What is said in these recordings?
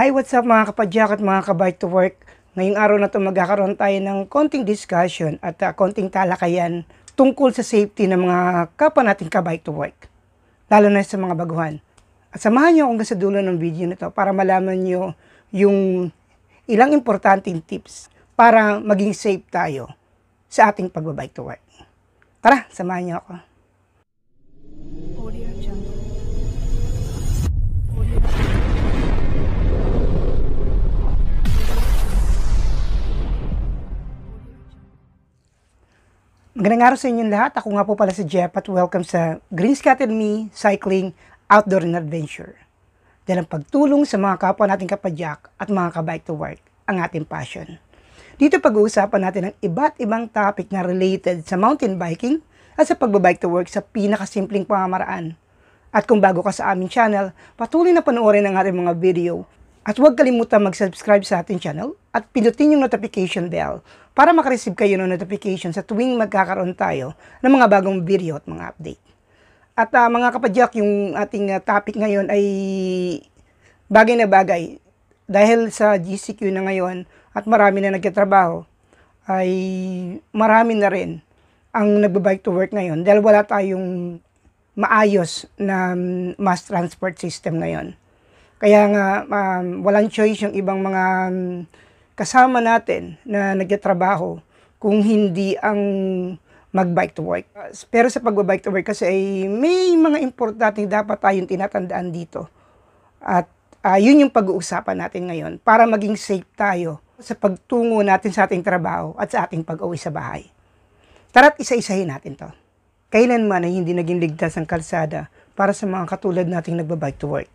Hi, what's up mga kapadyak at mga kabike to work? Ngayong araw na ito magkakaroon tayo ng konting discussion at uh, konting talakayan tungkol sa safety ng mga kapwa nating kabike to work. Lalo na sa mga baguhan. At samahan niyo hanggang sa dulo ng video nito para malaman niyo yung ilang importanteng tips para maging safe tayo sa ating pagbabike to work. Tara, samahan niyo ako. Magandang araw sa inyong lahat. Ako nga po pala si Jeff at welcome sa Green Academy Cycling Outdoor and Adventure. Dahil ang pagtulong sa mga kapwa nating kapadyak at mga kabike to work ang ating passion. Dito pag-uusapan natin ang iba't ibang topic na related sa mountain biking at sa pagbabike to work sa pinakasimpleng pamamaraan. At kung bago ka sa aming channel, patuloy na panoorin ang ating mga video at huwag kalimutan mag-subscribe sa ating channel at pindutin yung notification bell para makareceive kayo ng notification sa tuwing magkakaroon tayo ng mga bagong video at mga update. At uh, mga kapadyak, yung ating ah, topic ngayon ay bagay na bagay. Dahil sa GCQ na ngayon at marami na nagkatrabaho, ay marami na rin ang nagbabike to work ngayon dahil wala tayong maayos na mm, mass transport system ngayon. Kaya nga um, walang choice yung ibang mga um, kasama natin na nagtatrabaho kung hindi ang mag-bike to work. Pero sa pag-bike to work kasi ay may mga importanteng dapat tayong tinatandaan dito. At uh, yun yung pag-uusapan natin ngayon para maging safe tayo sa pagtungo natin sa ating trabaho at sa ating pag-uwi sa bahay. Tara't isa-isahin natin to. Kailanman ay hindi naging ligtas ang kalsada para sa mga katulad nating nagbabike to work.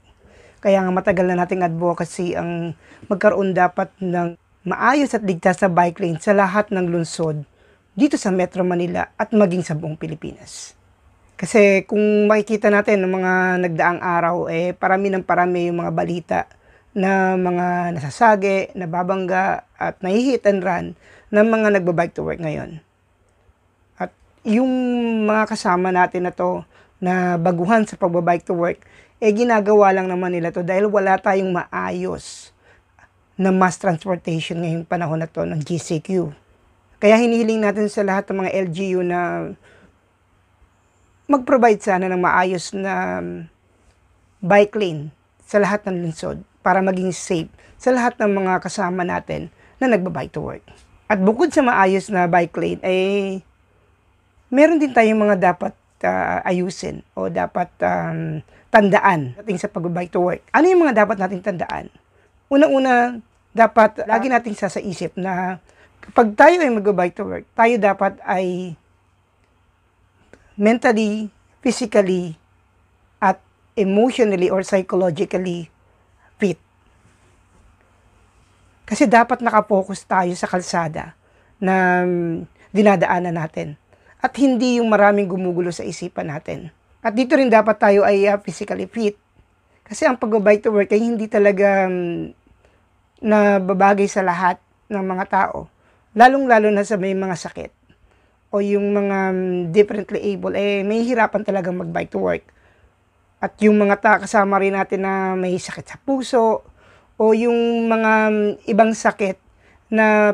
Kaya nga matagal na nating advocacy ang magkaroon dapat ng maayos at ligtas na bike lane sa lahat ng lungsod dito sa Metro Manila at maging sa buong Pilipinas. Kasi kung makikita natin ng mga nagdaang araw, eh parami ng parami yung mga balita na mga nasasagi, nababangga at nahihit and run ng mga nagbabike to work ngayon. At yung mga kasama natin na to na baguhan sa pagbabike to work, eh ginagawa lang naman nila to dahil wala tayong maayos na mass transportation ngayong panahon na to ng GCQ. Kaya hinihiling natin sa lahat ng mga LGU na mag-provide sana ng maayos na um, bike lane sa lahat ng lungsod para maging safe sa lahat ng mga kasama natin na nagbabike to work. At bukod sa maayos na bike lane, ay eh, meron din tayong mga dapat uh, ayusin o dapat um, tandaan dating sa pag-bike to work? Ano yung mga dapat nating tandaan? Unang-una, dapat lagi nating sasaisip na kapag tayo ay mag-bike to work, tayo dapat ay mentally, physically, at emotionally or psychologically fit. Kasi dapat nakapokus tayo sa kalsada na mm, dinadaanan natin. At hindi yung maraming gumugulo sa isipan natin. At dito rin dapat tayo ay uh, physically fit. Kasi ang pag-bike to work ay hindi talaga um, nababagay sa lahat ng mga tao. Lalong-lalo na sa may mga sakit o yung mga um, differently able, eh may hirapan talaga mag-bike to work. At yung mga ta kasama rin natin na may sakit sa puso o yung mga um, ibang sakit na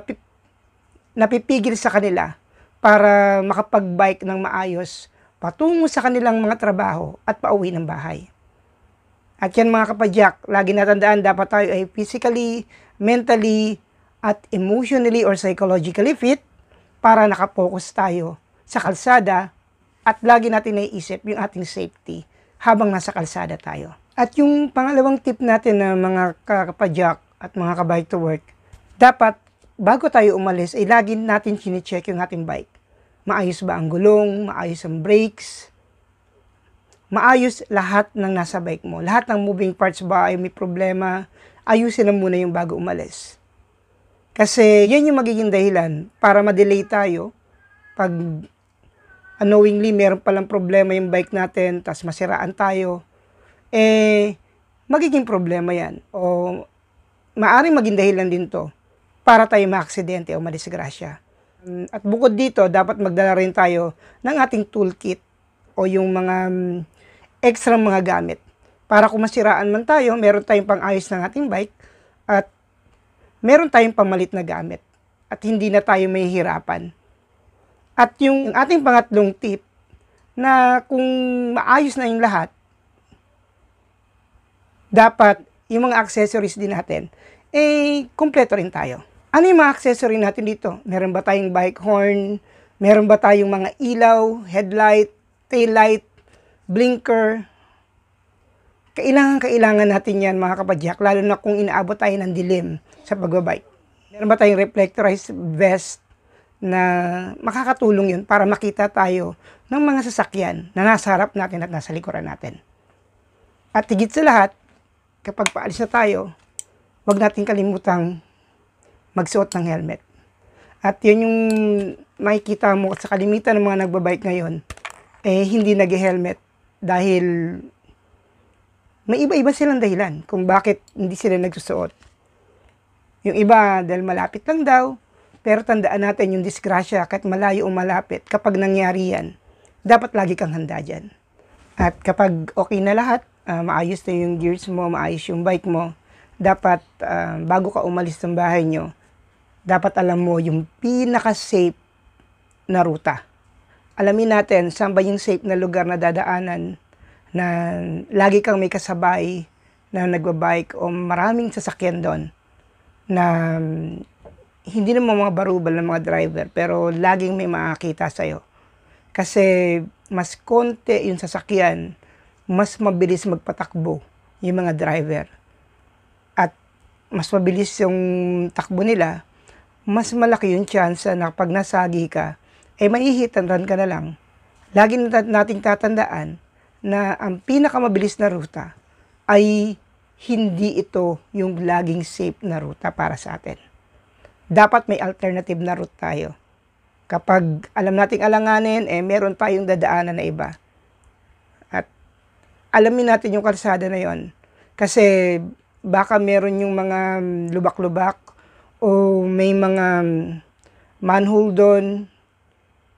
napipigil sa kanila para makapag-bike ng maayos patungo sa kanilang mga trabaho at pauwi ng bahay. At yan mga kapadyak, lagi natandaan dapat tayo ay physically, mentally, at emotionally or psychologically fit para nakapokus tayo sa kalsada at lagi natin naiisip yung ating safety habang nasa kalsada tayo. At yung pangalawang tip natin na mga kapadyak at mga kabike to work, dapat bago tayo umalis ay lagi natin chinecheck yung ating bike maayos ba ang gulong, maayos ang brakes, maayos lahat ng nasa bike mo. Lahat ng moving parts ba ay may problema, ayusin lang muna yung bago umalis. Kasi yun yung magiging dahilan para madelay tayo pag unknowingly meron palang problema yung bike natin, tas masiraan tayo, eh, magiging problema yan. O maaring maging dahilan din to para tayo maaksidente o madisgrasya. Mm, at bukod dito, dapat magdala rin tayo ng ating toolkit o yung mga mm, extra mga gamit. Para kung masiraan man tayo, meron tayong pang-ayos ng ating bike at meron tayong pamalit na gamit at hindi na tayo may hirapan. At yung ating pangatlong tip na kung maayos na yung lahat, dapat yung mga accessories din natin, eh, kumpleto rin tayo. Ano yung mga accessory natin dito? Meron ba tayong bike horn? Meron ba tayong mga ilaw, headlight, taillight, blinker? Kailangan-kailangan natin yan mga kapadyak, lalo na kung inaabot tayo ng dilim sa pagbabike. Meron ba tayong reflectorized vest na makakatulong yun para makita tayo ng mga sasakyan na nasa harap natin at nasa likuran natin. At higit sa lahat, kapag paalis na tayo, huwag natin kalimutang magsuot ng helmet. At yun yung makikita mo sa kalimitan ng mga nagbabike ngayon, eh hindi nag-helmet dahil may iba-iba silang dahilan kung bakit hindi sila nagsusuot. Yung iba dahil malapit lang daw, pero tandaan natin yung disgrasya kahit malayo o malapit kapag nangyari yan, dapat lagi kang handa dyan. At kapag okay na lahat, uh, maayos na yung gears mo, maayos yung bike mo, dapat uh, bago ka umalis ng bahay nyo, dapat alam mo yung pinaka-safe na ruta. Alamin natin saan ba yung safe na lugar na dadaanan na lagi kang may kasabay na nagbabike o maraming sasakyan doon na mm, hindi naman mga barubal ng mga driver pero laging may makakita sa'yo. Kasi mas konti yung sasakyan, mas mabilis magpatakbo yung mga driver. At mas mabilis yung takbo nila, mas malaki yung chance na pag nasagi ka, ay eh, maihit and run ka na lang. Lagi nating tatandaan na ang pinakamabilis na ruta ay hindi ito yung laging safe na ruta para sa atin. Dapat may alternative na route tayo. Kapag alam nating alanganin, eh meron tayong dadaanan na iba. At alamin natin yung kalsada na yon. Kasi baka meron yung mga lubak-lubak o may mga um, manhole doon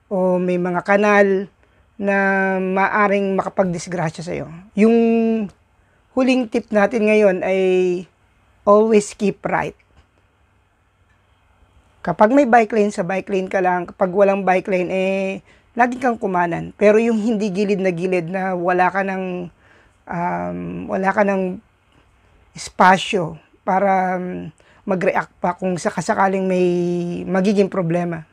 o may mga kanal na maaring makapagdisgrasya sa iyo. Yung huling tip natin ngayon ay always keep right. Kapag may bike lane, sa bike lane ka lang. Kapag walang bike lane, eh, lagi kang kumanan. Pero yung hindi gilid na gilid na wala ka ng, um, wala ka ng espasyo para um, mag-react pa kung sakasakaling may magiging problema.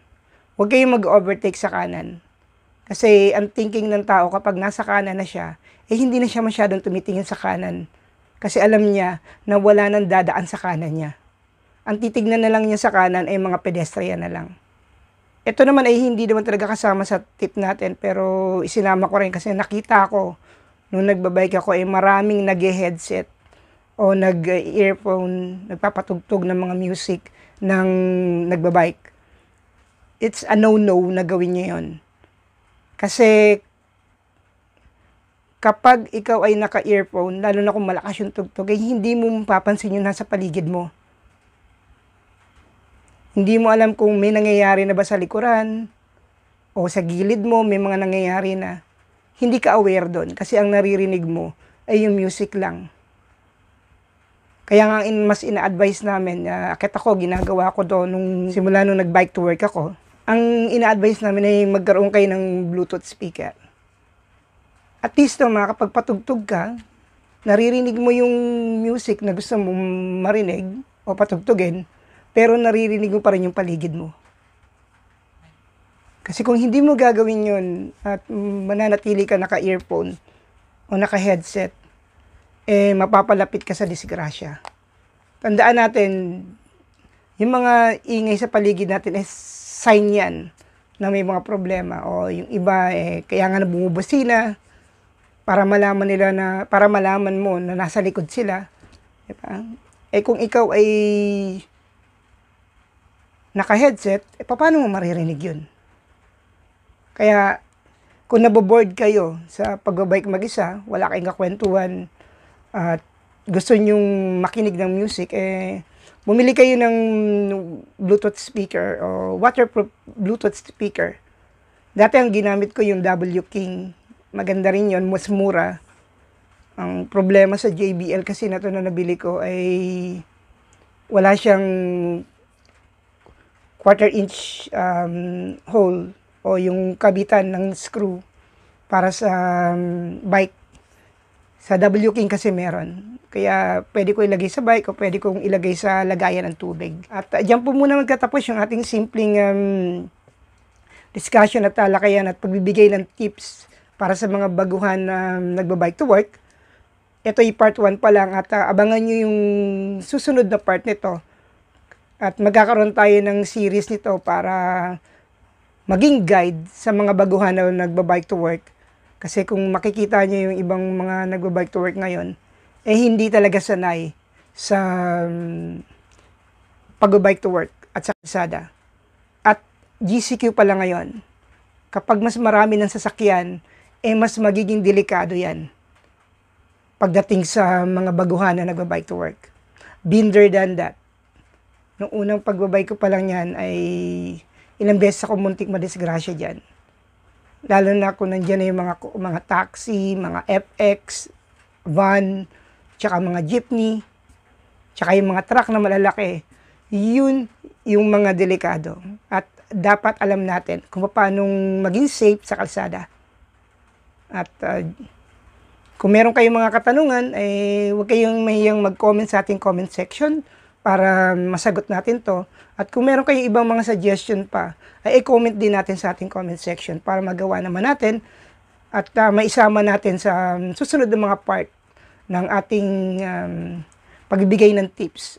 Huwag kayong mag-overtake sa kanan. Kasi ang thinking ng tao kapag nasa kanan na siya, eh hindi na siya masyadong tumitingin sa kanan. Kasi alam niya na wala nang dadaan sa kanan niya. Ang titignan na lang niya sa kanan ay mga pedestrian na lang. Ito naman ay hindi naman talaga kasama sa tip natin pero isinama ko rin kasi nakita ko nung nagbabike ako ay eh, maraming nag-headset o nag-earphone, nagpapatugtog ng mga music ng nagbabike. It's a no-no na gawin niya yun. Kasi kapag ikaw ay naka-earphone, lalo na kung malakas yung tugtog, ay eh, hindi mo mapapansin yung nasa paligid mo. Hindi mo alam kung may nangyayari na ba sa likuran o sa gilid mo may mga nangyayari na hindi ka aware doon kasi ang naririnig mo ay yung music lang. Kaya nga in, mas ina-advise namin, uh, akit ako, ginagawa ko to nung simula nung nag-bike to work ako. Ang ina-advise namin ay magkaroon kayo ng Bluetooth speaker. At least no, makakapagpatugtog ka, naririnig mo yung music na gusto mong marinig o patugtugin, pero naririnig mo pa rin yung paligid mo. Kasi kung hindi mo gagawin yun at mananatili ka naka-earphone o naka-headset, eh mapapalapit ka sa disgrasya. Tandaan natin, yung mga ingay sa paligid natin eh sign yan na may mga problema o yung iba eh kaya nga nabumubusina para malaman nila na para malaman mo na nasa likod sila. Di ba? Eh kung ikaw ay naka-headset, eh paano mo maririnig 'yun? Kaya kung nabo-board kayo sa pagbabike mag-isa, wala kang kwentuhan, at gusto nyong makinig ng music, eh, bumili kayo ng Bluetooth speaker o waterproof Bluetooth speaker. Dati ang ginamit ko yung W King. Maganda rin yon, mas mura. Ang problema sa JBL kasi na to na nabili ko ay wala siyang quarter inch um, hole o yung kabitan ng screw para sa um, bike sa W King kasi meron. Kaya pwede ko ilagay sa bike o pwede kong ilagay sa lagayan ng tubig. At uh, dyan po muna magkatapos yung ating simpleng um, discussion at talakayan at pagbibigay ng tips para sa mga baguhan na um, nagbabike to work. Ito ay part 1 pa lang at uh, abangan nyo yung susunod na part nito. At magkakaroon tayo ng series nito para maging guide sa mga baguhan na nagbabike to work kasi kung makikita niyo yung ibang mga nagbabike to work ngayon, eh hindi talaga sanay sa um, pag-bike to work at sa kalsada. At GCQ pala ngayon, kapag mas marami ng sasakyan, eh mas magiging delikado yan pagdating sa mga baguhan na nagbabike to work. Binder than that. Nung unang pagbabike ko pa lang yan ay ilang beses ako muntik madisgrasya dyan. Lalo na kung nandiyan na yung mga, mga taxi, mga FX, van, tsaka mga jeepney, tsaka yung mga truck na malalaki. Yun yung mga delikado. At dapat alam natin kung paano maging safe sa kalsada. At uh, kung meron kayong mga katanungan, eh, huwag kayong mahiyang mag-comment sa ating comment section para masagot natin to. At kung meron kayong ibang mga suggestion pa, ay i-comment din natin sa ating comment section para magawa naman natin at uh, maisama natin sa um, susunod na mga part ng ating um, pagbibigay ng tips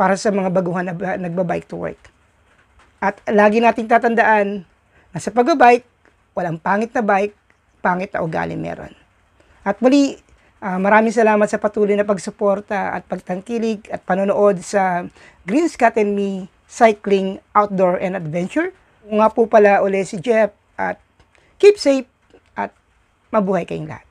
para sa mga baguhan na ba, nagbabike to work. At lagi nating tatandaan na sa pagbabike, walang pangit na bike, pangit na ugali meron. At muli, Uh, maraming salamat sa patuloy na pagsuporta at pagtangkilig at panonood sa Green Scott and Me Cycling Outdoor and Adventure. nga po pala uli si Jeff at keep safe at mabuhay kayong lahat.